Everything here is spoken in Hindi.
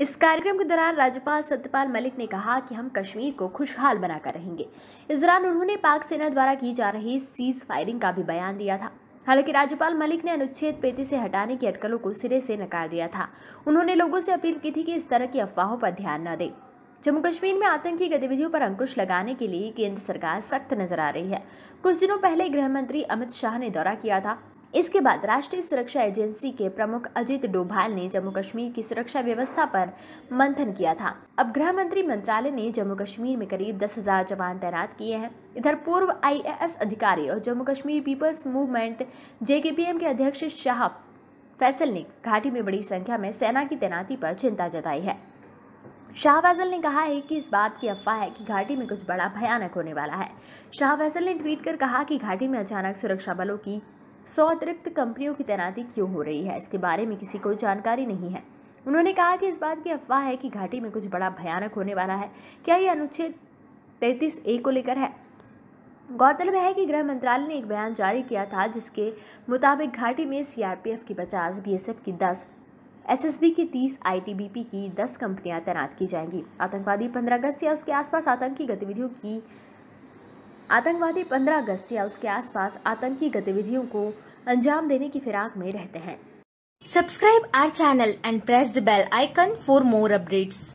इस कार्यक्रम के दौरान राज्यपाल सत्यपाल मलिक ने कहा कि हम कश्मीर को खुशहाल बनाकर रहेंगे इस दौरान उन्होंने पाक सेना द्वारा की जा रही सीज फायरिंग का भी बयान दिया था हालांकि राज्यपाल मलिक ने अनुच्छेद पैंतीस से हटाने की अटकलों को सिरे से नकार दिया था उन्होंने लोगों से अपील की थी कि इस तरह की अफवाहों पर ध्यान न दें जम्मू कश्मीर में आतंकी गतिविधियों पर अंकुश लगाने के लिए केंद्र सरकार सख्त नजर आ रही है कुछ दिनों पहले गृह मंत्री अमित शाह ने दौरा किया था इसके बाद राष्ट्रीय सुरक्षा एजेंसी के प्रमुख अजित डोभाल ने जम्मू कश्मीर की सुरक्षा व्यवस्था पर मंथन किया था अब गृह मंत्री मंत्रालय ने जम्मू कश्मीर में करीब दस हजार जवान तैनात किए हैं इधर पूर्व आईएएस अधिकारी और Jammu Kashmir People's Movement JKPM के अध्यक्ष शाह फैसल ने घाटी में बड़ी संख्या में सेना की तैनाती पर चिंता जताई है शाह फैसल ने कहा है कि इस बात की अफवाह है कि घाटी में कुछ बड़ा भयानक होने वाला है शाह फैसल ने ट्वीट कर कहा कि घाटी में अचानक सुरक्षा बलों की सौ अतिरिक्त कंपनियों की तैनाती क्यों हो रही है इसके बारे में किसी को जानकारी नहीं है उन्होंने कहा कि इस बात की अफवाह है कि घाटी में कुछ बड़ा भयानक होने वाला है क्या यह अनुच्छेद तैतीस ए को लेकर है गौरतलब है कि गृह मंत्रालय ने एक बयान जारी किया था जिसके मुताबिक घाटी में सीआरपीएफ की पचास बीएसएफ की दस एसएसबी की तीस आईटीबीपी की दस कंपनियां तैनात की जाएंगी आतंकवादी पंद्रह अगस्त या उसके आसपास आतंकी गतिविधियों की आतंकवादी 15 अगस्त या उसके आसपास आतंकी गतिविधियों को अंजाम देने की फिराक में रहते हैं subscribe our channel and press the bell icon for more updates